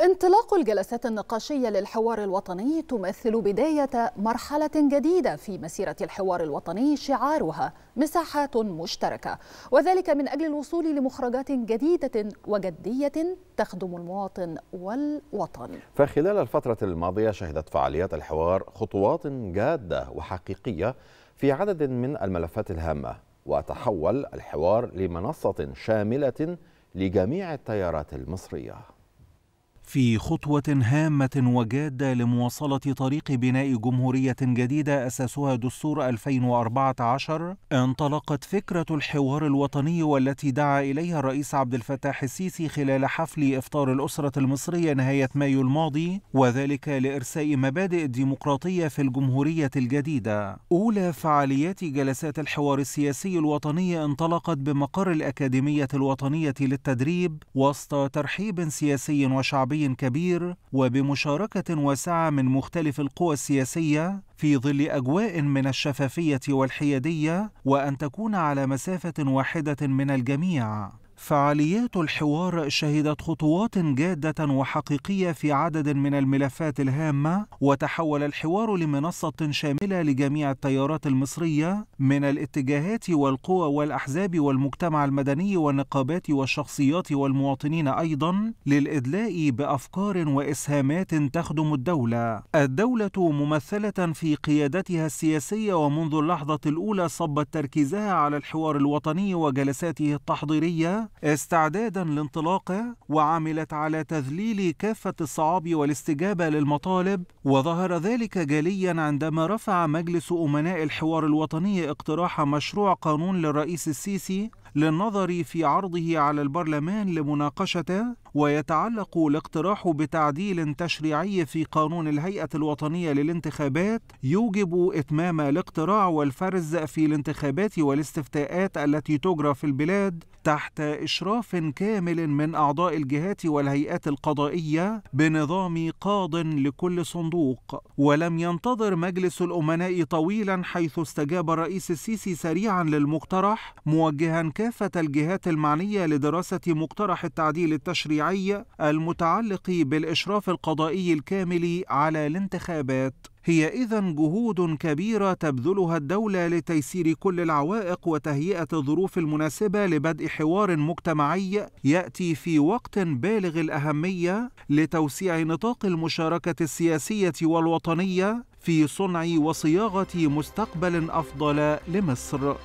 انطلاق الجلسات النقاشية للحوار الوطني تمثل بداية مرحلة جديدة في مسيرة الحوار الوطني شعارها مساحات مشتركة وذلك من أجل الوصول لمخرجات جديدة وجدية تخدم المواطن والوطن فخلال الفترة الماضية شهدت فعاليات الحوار خطوات جادة وحقيقية في عدد من الملفات الهامة وتحول الحوار لمنصة شاملة لجميع التيارات المصرية في خطوة هامة وجادة لمواصلة طريق بناء جمهورية جديدة أساسها دستور 2014 انطلقت فكرة الحوار الوطني والتي دعا إليها الرئيس عبد الفتاح السيسي خلال حفل إفطار الأسرة المصرية نهاية مايو الماضي وذلك لإرساء مبادئ الديمقراطية في الجمهورية الجديدة أولى فعاليات جلسات الحوار السياسي الوطني انطلقت بمقر الأكاديمية الوطنية للتدريب وسط ترحيب سياسي وشعبي شعبي كبير وبمشاركة واسعة من مختلف القوى السياسية في ظل أجواء من الشفافية والحيادية وأن تكون على مسافة واحدة من الجميع فعاليات الحوار شهدت خطوات جادة وحقيقية في عدد من الملفات الهامة وتحول الحوار لمنصة شاملة لجميع التيارات المصرية من الاتجاهات والقوى والأحزاب والمجتمع المدني والنقابات والشخصيات والمواطنين أيضا للإدلاء بأفكار وإسهامات تخدم الدولة الدولة ممثلة في قيادتها السياسية ومنذ اللحظة الأولى صبت تركيزها على الحوار الوطني وجلساته التحضيرية استعدادا لانطلاقه وعملت على تذليل كافة الصعاب والاستجابة للمطالب وظهر ذلك جليا عندما رفع مجلس أمناء الحوار الوطني اقتراح مشروع قانون للرئيس السيسي للنظر في عرضه على البرلمان لمناقشته ويتعلق الاقتراح بتعديل تشريعي في قانون الهيئة الوطنية للانتخابات يوجب إتمام الاقتراع والفرز في الانتخابات والاستفتاءات التي تجرى في البلاد تحت إشراف كامل من أعضاء الجهات والهيئات القضائية بنظام قاض لكل صندوق ولم ينتظر مجلس الأمناء طويلا حيث استجاب الرئيس السيسي سريعا للمقترح موجها كافة الجهات المعنية لدراسة مقترح التعديل التشريعي الشريعي المتعلق بالإشراف القضائي الكامل على الانتخابات هي إذا جهود كبيرة تبذلها الدولة لتيسير كل العوائق وتهيئة الظروف المناسبة لبدء حوار مجتمعي يأتي في وقت بالغ الأهمية لتوسيع نطاق المشاركة السياسية والوطنية في صنع وصياغة مستقبل أفضل لمصر